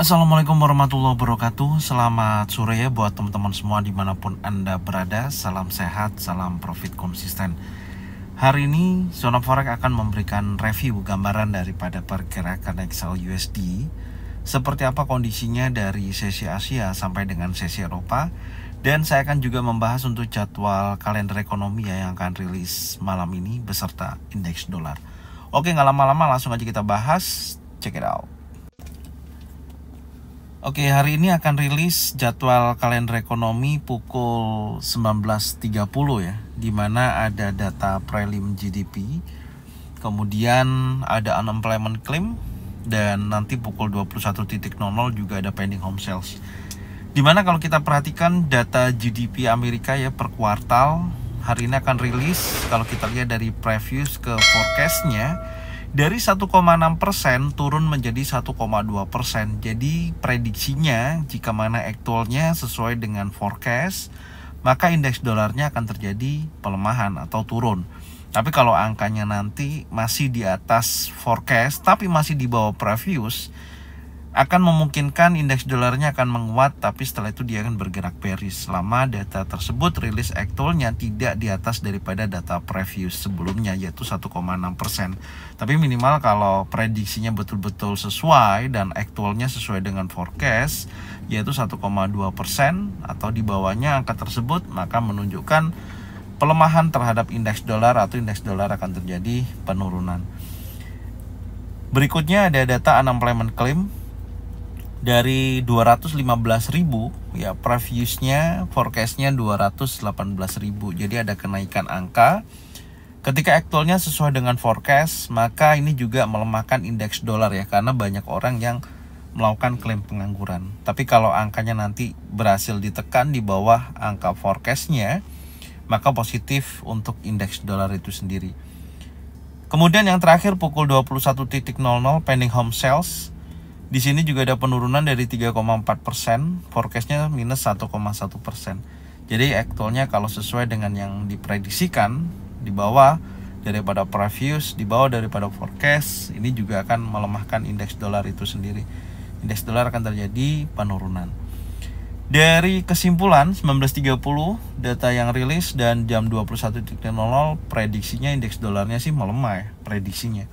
Assalamualaikum warahmatullahi wabarakatuh Selamat sore ya buat teman-teman semua dimanapun Anda berada Salam sehat, salam profit konsisten Hari ini Zona Forex akan memberikan review gambaran daripada pergerakan Excel USD Seperti apa kondisinya dari sesi Asia sampai dengan sesi Eropa Dan saya akan juga membahas untuk jadwal kalender ekonomi ya yang akan rilis malam ini beserta indeks dolar Oke nggak lama-lama langsung aja kita bahas Check it out Oke, hari ini akan rilis jadwal kalender ekonomi pukul 19.30 ya, di mana ada data prelim GDP, kemudian ada unemployment claim, dan nanti pukul 21.00 juga ada pending home sales. Dimana kalau kita perhatikan data GDP Amerika ya per kuartal, hari ini akan rilis, kalau kita lihat dari previews ke forecastnya, dari 1,6 persen turun menjadi 1,2 persen. Jadi prediksinya jika mana actualnya sesuai dengan forecast, maka indeks dolarnya akan terjadi pelemahan atau turun. Tapi kalau angkanya nanti masih di atas forecast tapi masih di bawah previous, akan memungkinkan indeks dolarnya akan menguat tapi setelah itu dia akan bergerak bearish selama data tersebut rilis actualnya tidak di atas daripada data previous sebelumnya yaitu 1,6% tapi minimal kalau prediksinya betul-betul sesuai dan aktualnya sesuai dengan forecast yaitu 1,2% atau di bawahnya angka tersebut maka menunjukkan pelemahan terhadap indeks dolar atau indeks dolar akan terjadi penurunan Berikutnya ada data unemployment claim dari 215.000 ya previewsnya forecastnya 218.000 jadi ada kenaikan angka ketika aktualnya sesuai dengan forecast maka ini juga melemahkan indeks dolar ya karena banyak orang yang melakukan klaim pengangguran tapi kalau angkanya nanti berhasil ditekan di bawah angka forecastnya maka positif untuk indeks dolar itu sendiri kemudian yang terakhir pukul 21.00 pending home sales di sini juga ada penurunan dari 3,4 persen, forecastnya minus 1,1 persen. Jadi actualnya kalau sesuai dengan yang diprediksikan di bawah daripada previous, di bawah daripada forecast, ini juga akan melemahkan indeks dolar itu sendiri. Indeks dolar akan terjadi penurunan. Dari kesimpulan 1930 data yang rilis dan jam 21.00 prediksinya indeks dolarnya sih melemah ya, prediksinya.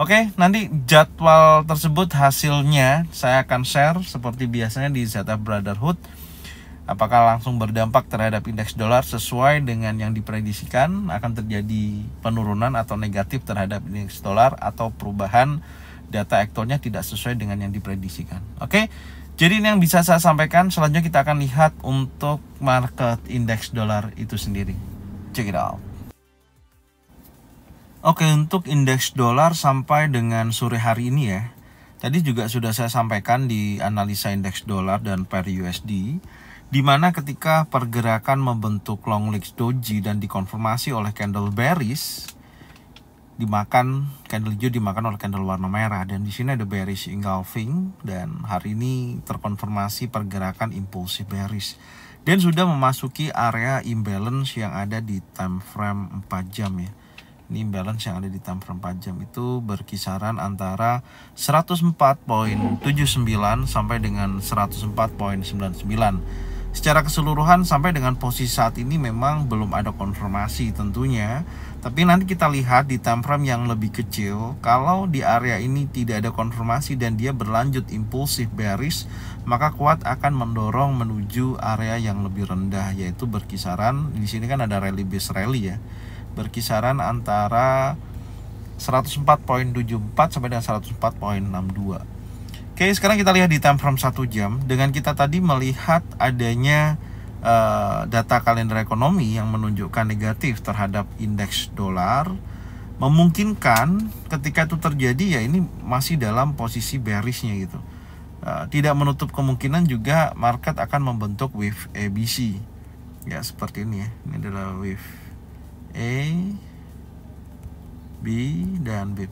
Oke, nanti jadwal tersebut hasilnya saya akan share seperti biasanya di Zeta Brotherhood. Apakah langsung berdampak terhadap indeks dolar sesuai dengan yang diprediksikan akan terjadi penurunan atau negatif terhadap indeks dolar atau perubahan data aktornya tidak sesuai dengan yang diprediksikan. Oke, jadi ini yang bisa saya sampaikan. Selanjutnya kita akan lihat untuk market indeks dolar itu sendiri. Check it out. Oke, untuk indeks dolar sampai dengan sore hari ini ya. Tadi juga sudah saya sampaikan di analisa indeks dolar dan pair USD di mana ketika pergerakan membentuk long legs doji dan dikonfirmasi oleh candle bearish dimakan candle hijau dimakan oleh candle warna merah dan di sini ada bearish engulfing dan hari ini terkonfirmasi pergerakan impulsif bearish dan sudah memasuki area imbalance yang ada di time frame 4 jam ya ini imbalance yang ada di time frame 4 jam itu berkisaran antara 104.79 sampai dengan 104.99 secara keseluruhan sampai dengan posisi saat ini memang belum ada konfirmasi tentunya tapi nanti kita lihat di time frame yang lebih kecil kalau di area ini tidak ada konfirmasi dan dia berlanjut impulsif bearish maka kuat akan mendorong menuju area yang lebih rendah yaitu berkisaran di sini kan ada rally base rally ya berkisaran antara 104.74 sampai dengan 104.62. Oke, sekarang kita lihat di time frame 1 jam dengan kita tadi melihat adanya uh, data kalender ekonomi yang menunjukkan negatif terhadap indeks dolar memungkinkan ketika itu terjadi ya ini masih dalam posisi bearishnya gitu. Uh, tidak menutup kemungkinan juga market akan membentuk wave ABC. Ya, seperti ini ya. Ini adalah wave A, B dan B,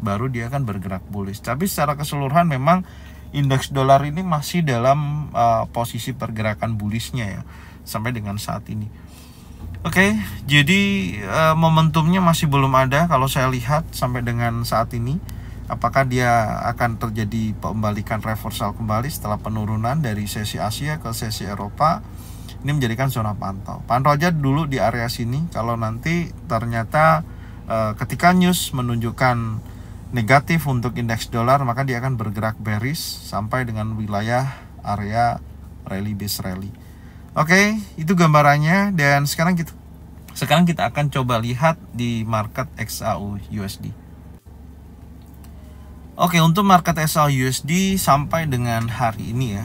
baru dia akan bergerak bullish tapi secara keseluruhan memang indeks dolar ini masih dalam uh, posisi pergerakan bullishnya ya sampai dengan saat ini oke okay, jadi uh, momentumnya masih belum ada kalau saya lihat sampai dengan saat ini apakah dia akan terjadi pembalikan reversal kembali setelah penurunan dari sesi Asia ke sesi Eropa ini menjadikan zona pantau. Pantau aja dulu di area sini. Kalau nanti ternyata e, ketika news menunjukkan negatif untuk indeks dolar, maka dia akan bergerak bearish sampai dengan wilayah area rally base rally. Oke, okay, itu gambarannya dan sekarang kita sekarang kita akan coba lihat di market XAU USD. Oke, okay, untuk market XAU USD sampai dengan hari ini ya,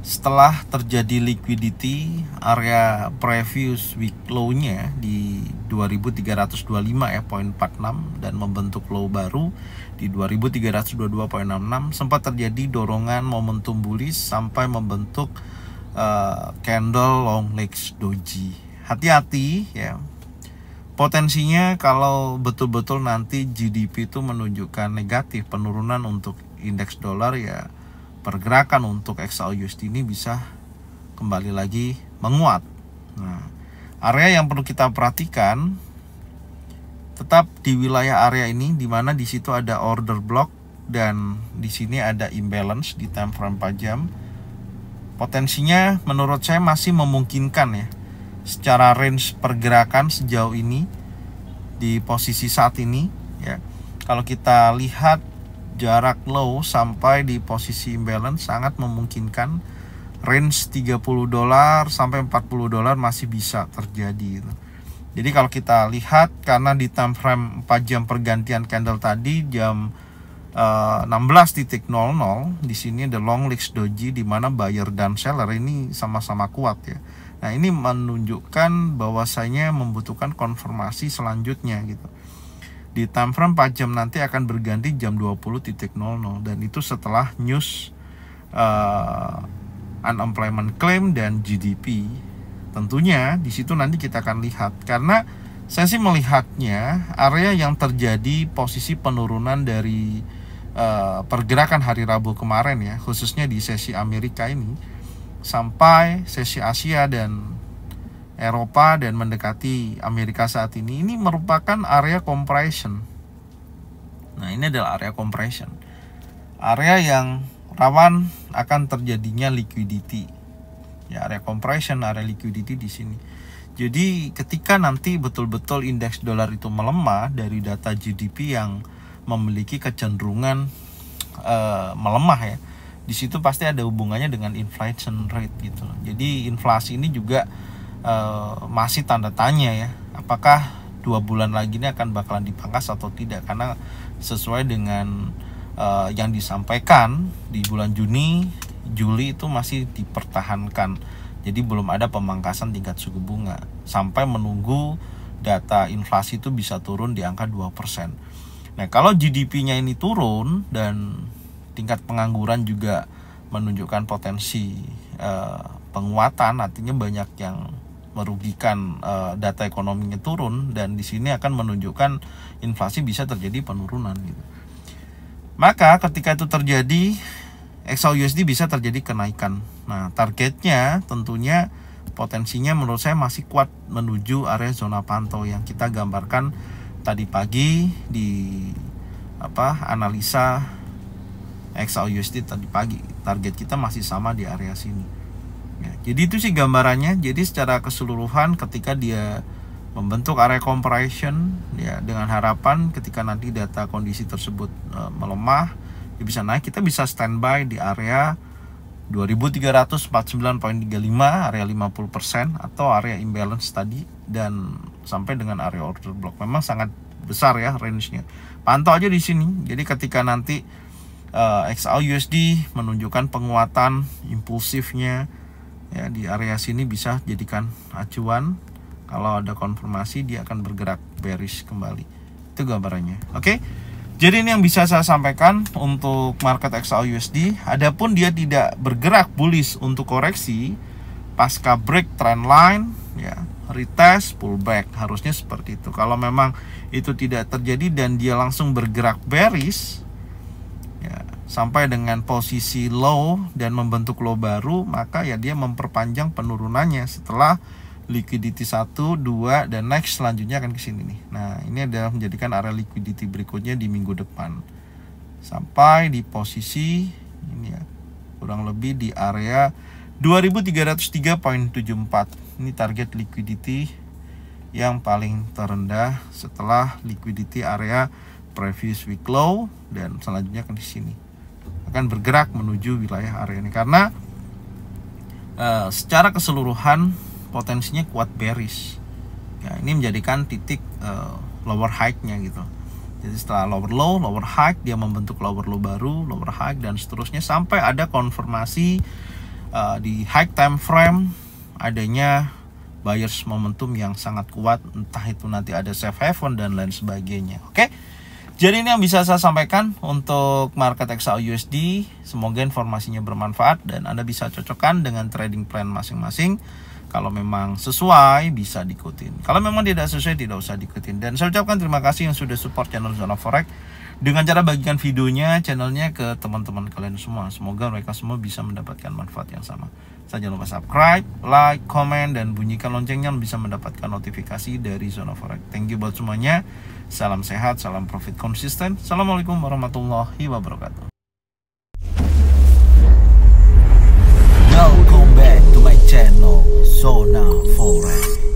setelah terjadi liquidity area previous week low-nya di 2325 ya 0.46 dan membentuk low baru di 2322.66 sempat terjadi dorongan momentum bullish sampai membentuk uh, candle long legs doji. Hati-hati ya. Potensinya kalau betul-betul nanti GDP itu menunjukkan negatif penurunan untuk indeks dolar ya pergerakan untuk XAUUSD ini bisa kembali lagi menguat. Nah, area yang perlu kita perhatikan tetap di wilayah area ini di mana di situ ada order block dan di sini ada imbalance di time frame 4 jam. Potensinya menurut saya masih memungkinkan ya. Secara range pergerakan sejauh ini di posisi saat ini ya. Kalau kita lihat jarak low sampai di posisi imbalance sangat memungkinkan range 30 dolar sampai 40 dolar masih bisa terjadi Jadi kalau kita lihat karena di time frame 4 jam pergantian candle tadi jam uh, eh, 16.00 di sini ada long legs doji di mana buyer dan seller ini sama-sama kuat ya. Nah, ini menunjukkan bahwasanya membutuhkan konfirmasi selanjutnya gitu di time frame 4 jam nanti akan berganti jam 20.00 dan itu setelah news uh, unemployment claim dan GDP. Tentunya di situ nanti kita akan lihat karena saya sih melihatnya area yang terjadi posisi penurunan dari uh, pergerakan hari Rabu kemarin ya, khususnya di sesi Amerika ini sampai sesi Asia dan Eropa dan mendekati Amerika saat ini ini merupakan area compression. Nah, ini adalah area compression. Area yang rawan akan terjadinya liquidity. Ya, area compression, area liquidity di sini. Jadi, ketika nanti betul-betul indeks dolar itu melemah dari data GDP yang memiliki kecenderungan uh, melemah ya. Di situ pasti ada hubungannya dengan inflation rate gitu. Jadi, inflasi ini juga Eh, masih tanda tanya ya apakah dua bulan lagi ini akan bakalan dipangkas atau tidak karena sesuai dengan uh, yang disampaikan di bulan Juni Juli itu masih dipertahankan jadi belum ada pemangkasan tingkat suku bunga sampai menunggu data inflasi itu bisa turun di angka 2% nah kalau GDP-nya ini turun dan tingkat pengangguran juga menunjukkan potensi uh, penguatan artinya banyak yang merugikan uh, data ekonominya turun dan di sini akan menunjukkan inflasi bisa terjadi penurunan gitu. Maka ketika itu terjadi XAUUSD bisa terjadi kenaikan. Nah, targetnya tentunya potensinya menurut saya masih kuat menuju area zona pantau yang kita gambarkan tadi pagi di apa analisa XAUUSD tadi pagi. Target kita masih sama di area sini. Ya, jadi itu sih gambarannya. Jadi secara keseluruhan ketika dia membentuk area compression ya dengan harapan ketika nanti data kondisi tersebut e, melemah dia bisa naik kita bisa standby di area 2349.35 area 50% atau area imbalance tadi dan sampai dengan area order block memang sangat besar ya range-nya pantau aja di sini jadi ketika nanti uh, e, menunjukkan penguatan impulsifnya ya di area sini bisa jadikan acuan kalau ada konfirmasi dia akan bergerak bearish kembali itu gambarannya oke okay? Jadi ini yang bisa saya sampaikan untuk market XAU USD. Adapun dia tidak bergerak bullish untuk koreksi pasca break trend line, ya retest, pullback harusnya seperti itu. Kalau memang itu tidak terjadi dan dia langsung bergerak bearish, sampai dengan posisi low dan membentuk low baru maka ya dia memperpanjang penurunannya setelah liquidity 1, 2 dan next selanjutnya akan ke sini nih. Nah, ini adalah menjadikan area liquidity berikutnya di minggu depan. Sampai di posisi ini ya, kurang lebih di area 2303.74. Ini target liquidity yang paling terendah setelah liquidity area previous week low dan selanjutnya akan di sini akan bergerak menuju wilayah area ini karena uh, secara keseluruhan potensinya kuat bearish ya ini menjadikan titik uh, lower high-nya gitu jadi setelah lower low, lower high, dia membentuk lower low baru, lower high dan seterusnya sampai ada konfirmasi uh, di high time frame adanya buyers momentum yang sangat kuat, entah itu nanti ada safe haven dan lain sebagainya. Oke. Okay? Jadi ini yang bisa saya sampaikan untuk market XAU USD. Semoga informasinya bermanfaat dan Anda bisa cocokkan dengan trading plan masing-masing. Kalau memang sesuai bisa diikutin. Kalau memang tidak sesuai tidak usah diikutin. Dan saya ucapkan terima kasih yang sudah support channel Zona Forex dengan cara bagikan videonya, channelnya ke teman-teman kalian semua. Semoga mereka semua bisa mendapatkan manfaat yang sama. Saya jangan lupa subscribe, like, comment, dan bunyikan loncengnya bisa mendapatkan notifikasi dari Zona Forex. Thank you buat semuanya. Salam sehat, salam profit konsisten. Assalamualaikum warahmatullahi wabarakatuh. Welcome back to my channel, Zona Forex.